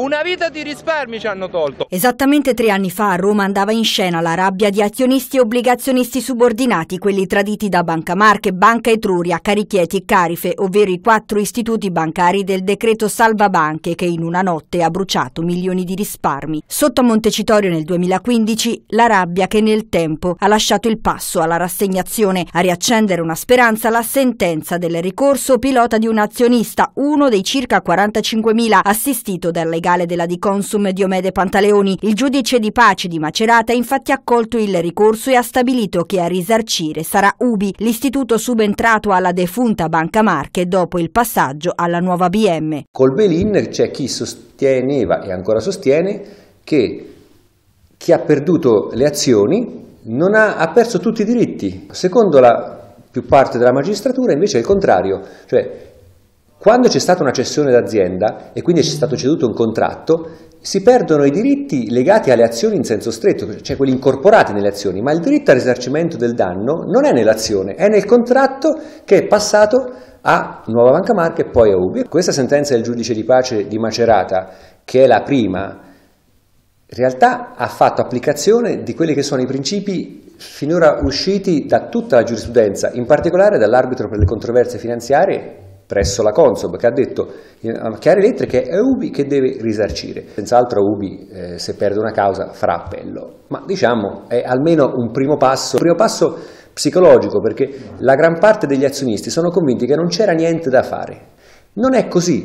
Una vita di risparmi ci hanno tolto. Esattamente tre anni fa a Roma andava in scena la rabbia di azionisti e obbligazionisti subordinati, quelli traditi da Banca Marche, Banca Etruria, Carichieti e Carife, ovvero i quattro istituti bancari del decreto Salva Banche che in una notte ha bruciato milioni di risparmi. Sotto a Montecitorio nel 2015 la rabbia che nel tempo ha lasciato il passo alla rassegnazione, a riaccendere una speranza la sentenza del ricorso pilota di un azionista, uno dei circa 45.000 assistito dal legale legale della Diconsum Diomede Pantaleoni. Il giudice di pace di Macerata ha infatti accolto il ricorso e ha stabilito che a risarcire sarà UBI, l'istituto subentrato alla defunta Banca Marche dopo il passaggio alla nuova BM. Col Belin c'è chi sosteneva e ancora sostiene che chi ha perduto le azioni non ha, ha perso tutti i diritti. Secondo la più parte della magistratura invece è il contrario, cioè quando c'è stata una cessione d'azienda e quindi c'è stato ceduto un contratto, si perdono i diritti legati alle azioni in senso stretto, cioè quelli incorporati nelle azioni, ma il diritto al risarcimento del danno non è nell'azione, è nel contratto che è passato a Nuova Banca Marca e poi a UBI. Questa sentenza del giudice di pace di Macerata, che è la prima, in realtà ha fatto applicazione di quelli che sono i principi finora usciti da tutta la giurisprudenza, in particolare dall'arbitro per le controversie finanziarie presso la Consob che ha detto a eh, Chiare Lettere che è Ubi che deve risarcire. Senz'altro Ubi eh, se perde una causa farà appello, ma diciamo è almeno un primo passo, un primo passo psicologico perché la gran parte degli azionisti sono convinti che non c'era niente da fare. Non è così.